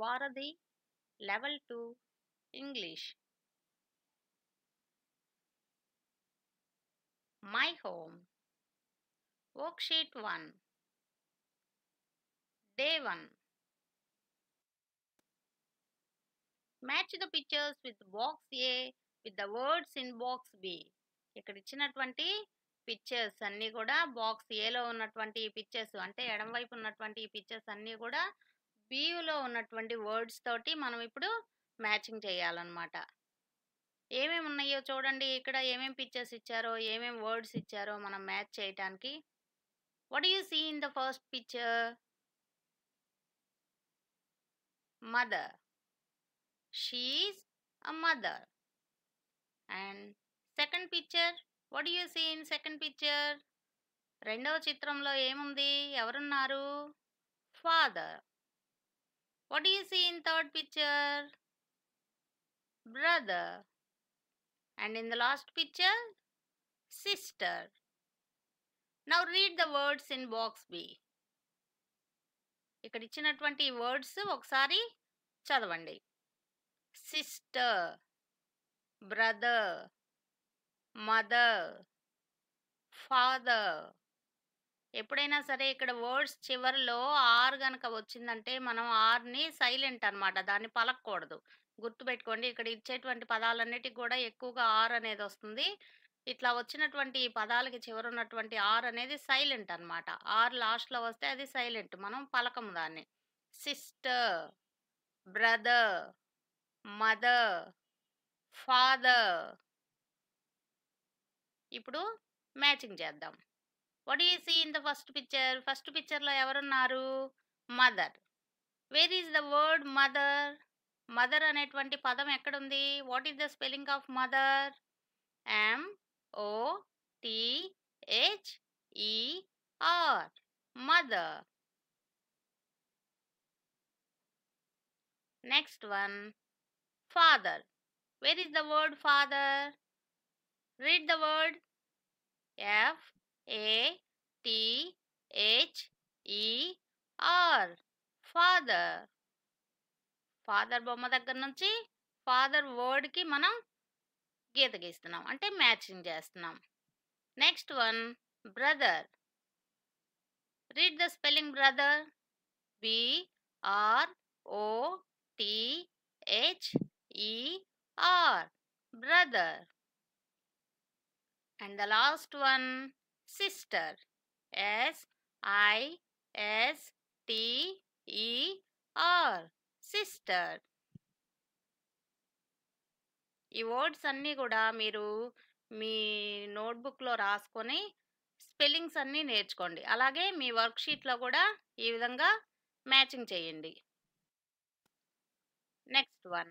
వారధి level two English my home worksheet one day one match the pictures with box A with the words in box B ఇక్కడ ఇచ్చినటువంటి pictures అన్నీ కూడా box ఏలో ఉన్నటువంటి pictures అంటే ఎడం వైపు ఉన్నటువంటి పిక్చర్స్ అన్నీ కూడా పియులో ఉన్నటువంటి వర్డ్స్ తోటి మనం ఇప్పుడు మ్యాచింగ్ చేయాలన్నమాట ఏమేమి ఉన్నాయో చూడండి ఇక్కడ ఏమేమి పిక్చర్స్ ఇచ్చారో ఏమేమి వర్డ్స్ ఇచ్చారో మనం మ్యాచ్ చేయటానికి what you see in the first picture mother she is a mother and second picture what you see in second picture రెండవ చిత్రంలో ఏముంది ఎవరున్నారు father What do you see in third picture? Brother. And in the last picture? Sister. Now read the words in box B. ఇక్కడ ఇచ్చినటువంటి words ఒకసారి చదవండి sister brother mother father ఎప్పుడైనా సరే ఇక్కడ వర్డ్స్ చివరిలో ఆర్ కనుక వచ్చిందంటే మనం ఆర్ని సైలెంట్ అనమాట దాన్ని పలకూడదు గుర్తుపెట్టుకోండి ఇక్కడ ఇచ్చేటువంటి పదాలన్నిటికి కూడా ఎక్కువగా ఆర్ అనేది వస్తుంది ఇట్లా వచ్చినటువంటి ఈ పదాలకి చివర ఉన్నటువంటి ఆర్ అనేది సైలెంట్ అనమాట ఆర్ లాస్ట్లో వస్తే అది సైలెంట్ మనం పలకము దాన్ని సిస్టర్ బ్రదర్ మదర్ ఫాదర్ ఇప్పుడు మ్యాచింగ్ చేద్దాం what you see in the first picture first పిక్చర్లో ఎవరున్నారు mother where is the word mother mother అనేటువంటి పదం ఎక్కడుంది what is the spelling of mother M O T H E R mother next one father where is the word father read the word F A T H E R father father బొమ్మ దగ్గర నుంచి father వర్డ్కి మనం గీత గీస్తున్నాం అంటే matching చేస్తున్నాం next one brother read the spelling brother B R O T H E R brother and the last one sister. S I S T E R sister ఈ words అన్నీ కూడా మీరు మీ నోట్బుక్లో రాసుకొని స్పెల్లింగ్స్ అన్నీ నేర్చుకోండి అలాగే మీ వర్క్షీట్లో కూడా ఈ విధంగా మ్యాచింగ్ చేయండి next one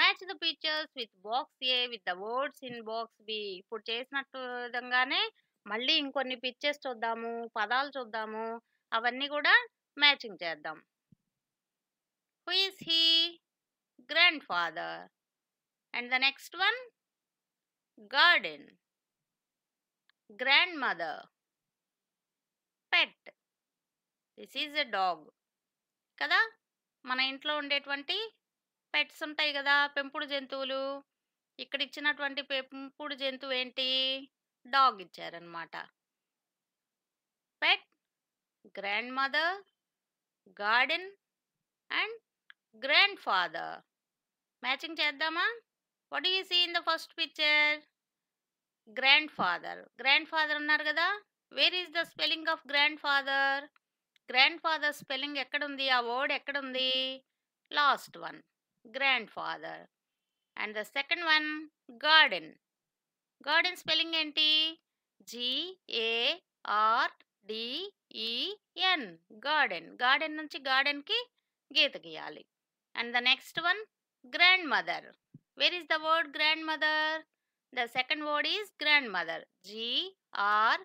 match the pictures with box A with the words in box B ఇప్పుడు చేసినట్టు విధంగానే మళ్ళీ ఇంకొన్ని పిచ్చెస్ చూద్దాము పదాలు చూద్దాము అవన్నీ కూడా మ్యాచింగ్ చేద్దాం who is he grandfather and the next one garden grandmother pet this is a dog కదా మన ఇంట్లో ఉండేటువంటి పెట్స్ ఉంటాయి కదా పెంపుడు జంతువులు ఇక్కడ ఇచ్చినటువంటి పెంపుడు జంతువు ఏంటి డాగ్ ఇచ్చారనమాట pet grandmother garden and grandfather matching చేద్దామా what you see in the first picture grandfather grandfather ఉన్నారు కదా where is the spelling of grandfather grandfather spelling ఎక్కడుంది ఆ వర్డ్ ఎక్కడుంది last one grandfather and the second one garden garden spelling ఏంటి G A R D E N garden garden నుంచి గార్డెన్కి గీత గీయాలి and the next one grandmother where is the word grand mother the second word is grand mother GR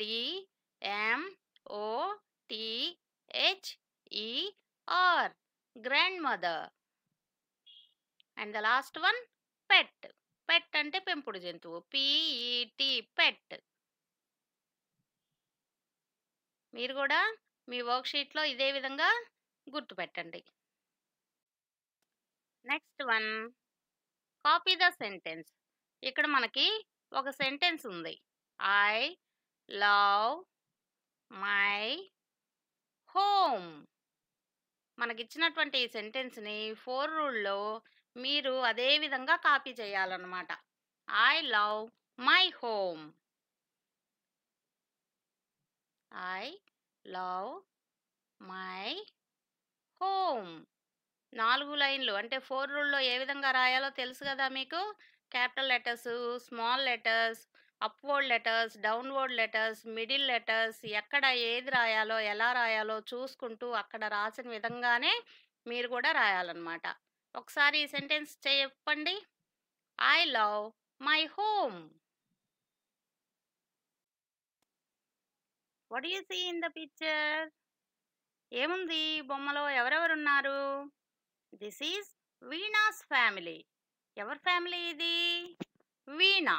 డిఎంఓటిహెచ్ఈఆర్ grand mother and the last one పెట్ పెట్ అంటే పెంపుడు జంతువు PET పెట్ మీరు కూడా మీ వర్క్షీట్లో ఇదే విధంగా గుర్తుపెట్టండి next one copy the sentence ఇక్కడ మనకి ఒక సెంటెన్స్ ఉంది ఐ లవ్ మై హోమ్ మనకిచ్చినటువంటి ఈ సెంటెన్స్ని ఫోర్ రూల్లో మీరు అదే విధంగా కాపీ చేయాలన్నమాట I love my home I love my home నాలుగు లైన్లు అంటే ఫోర్ రూల్లో ఏ విధంగా రాయాలో తెలుసు కదా మీకు capital letters small letters upward letters downward letters middle letters ఎక్కడ ఏది రాయాలో ఎలా రాయాలో చూసుకుంటూ అక్కడ రాసిన విధంగానే మీరు కూడా రాయాలన్నమాట ఒకసారి సెంటెన్స్ చెప్పండి I love my home what you see in the picture ఏముంది బొమ్మలో ఎవరెవరున్నారు దిస్ ఈజ్ వీణాస్ ఫ్యామిలీ ఎవరి ఫ్యామిలీ ఇది వీణా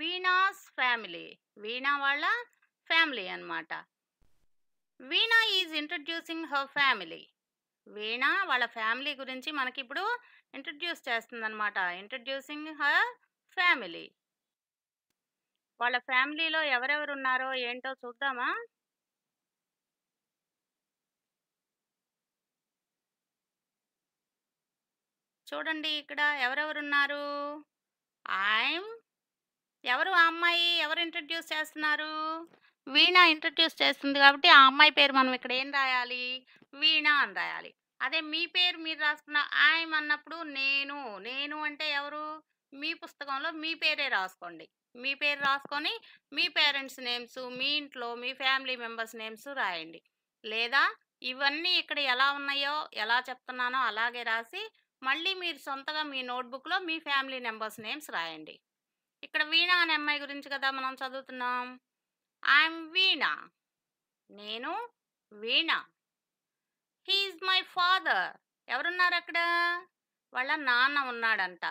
వీణాస్ ఫ్యామిలీ వీణా వాళ్ళ ఫ్యామిలీ అనమాట Veena is introducing her family Veena వాళ్ళ ఫ్యామిలీ గురించి మనకి ఇప్పుడు ఇంట్రడ్యూస్ చేస్తుందనమాట ఇంట్రడ్యూసింగ్ హర్ ఫ్యామిలీ వాళ్ళ ఫ్యామిలీలో ఎవరెవరు ఉన్నారో ఏంటో చూద్దామా చూడండి ఇక్కడ ఎవరెవరున్నారు ఐమ్ ఎవరు ఆ అమ్మాయి ఎవరు ఇంట్రడ్యూస్ చేస్తున్నారు వీణ ఇంట్రడ్యూస్ చేస్తుంది కాబట్టి ఆ అమ్మాయి పేరు మనం ఇక్కడ ఏం రాయాలి వీణ అని రాయాలి అదే మీ పేరు మీరు రాసుకున్న ఆయమ్ అన్నప్పుడు నేను నేను అంటే ఎవరు మీ పుస్తకంలో మీ పేరే రాసుకోండి మీ పేరు రాసుకొని మీ పేరెంట్స్ నేమ్స్ మీ ఇంట్లో మీ ఫ్యామిలీ మెంబర్స్ నేమ్స్ రాయండి లేదా ఇవన్నీ ఇక్కడ ఎలా ఉన్నాయో ఎలా చెప్తున్నానో అలాగే రాసి మళ్ళీ మీరు సొంతగా మీ నోట్బుక్లో మీ ఫ్యామిలీ మెంబర్స్ నేమ్స్ రాయండి ఇక్కడ వీణా అనే అమ్మాయి గురించి కదా మనం చదువుతున్నాం ఐఎమ్ వీణా నేను వీణా హీఈస్ మై ఫాదర్ ఎవరున్నారు అక్కడ వాళ్ళ నాన్న ఉన్నాడంట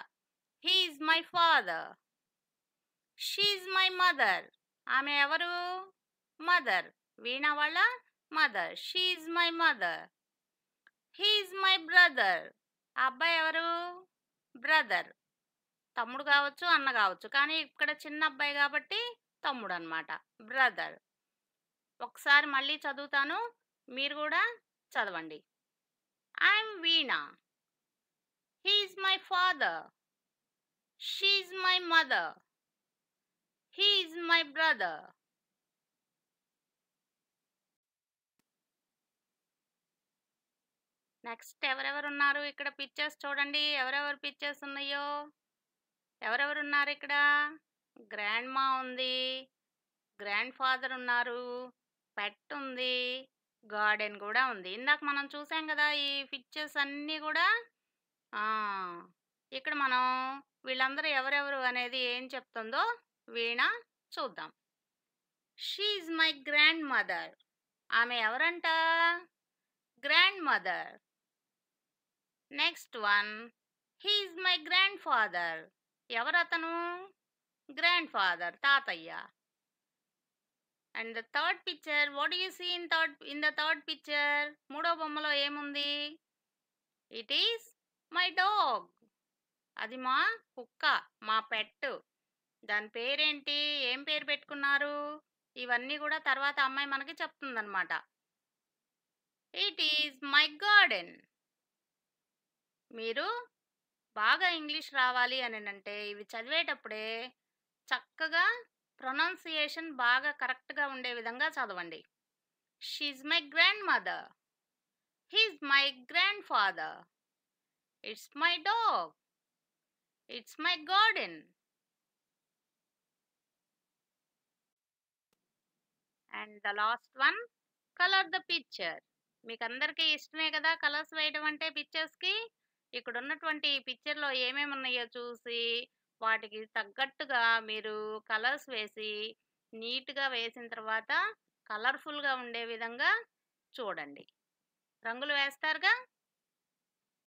he is my father she is my mother ఆమె ఎవరు మదర్ వీణ వాళ్ళ mother she is my mother he is my brother ఆ అబ్బాయి ఎవరు బ్రదర్ తమ్ముడు కావచ్చు అన్న కావచ్చు కానీ ఇక్కడ చిన్న అబ్బాయి కాబట్టి తమ్ముడు అనమాట బ్రదర్ ఒకసారి మళ్ళీ చదువుతాను మీరు కూడా చదవండి I'm Veena he is my father she is my mother he is my brother next ఎవరెవరు ఉన్నారు ఇక్కడ పిక్చర్స్ చూడండి ఎవరెవరు పిక్చర్స్ ఉన్నాయో ఎవరెవరు ఉన్నారు ఇక్కడ గ్రాండ్ మా ఉంది గ్రాండ్ ఫాదర్ ఉన్నారు పెట్ ఉంది గార్డెన్ కూడా ఉంది ఇందాక మనం చూసాం కదా ఈ పిక్చర్స్ అన్నీ కూడా ఇక్కడ మనం వీళ్ళందరూ ఎవరెవరు అనేది ఏం చెప్తుందో వీణ చూద్దాం షీ మై గ్రాండ్ మదర్ ఆమె ఎవరంట grandmother next one he is my grandfather ఎవరతను గ్రాండ్ ఫాదర్ తాతయ్య and the third picture what you see in third in the third picture మూడో బొమ్మలో ఏముంది ఇట్ ఈస్ మై డాగ్ అది మా కుక్క మా పెట్ దాని పేరేంటి ఏం పేరు పెట్టుకున్నారు ఇవన్నీ కూడా తర్వాత అమ్మాయి మనకి చెప్తుందనమాట ఇట్ ఈజ్ మై గార్డెన్ మీరు బాగా ఇంగ్లీష్ రావాలి అని అంటే ఇవి చదివేటప్పుడే చక్కగా ప్రొనౌన్సియేషన్ బాగా కరెక్ట్గా ఉండే విధంగా చదవండి she is my grandmother he is my grandfather it's my dog it's my garden and the last one colour the picture మీకు అందరికీ ఇష్టమే కదా కలర్స్ వేయడం అంటే పిక్చర్స్కి ఇక్కడ ఉన్నటువంటి పిక్చర్లో ఏమేమి ఉన్నాయో చూసి వాటికి తగ్గట్టుగా మీరు కలర్స్ వేసి నీట్గా వేసిన తర్వాత కలర్ఫుల్గా ఉండే విధంగా చూడండి రంగులు వేస్తారుగా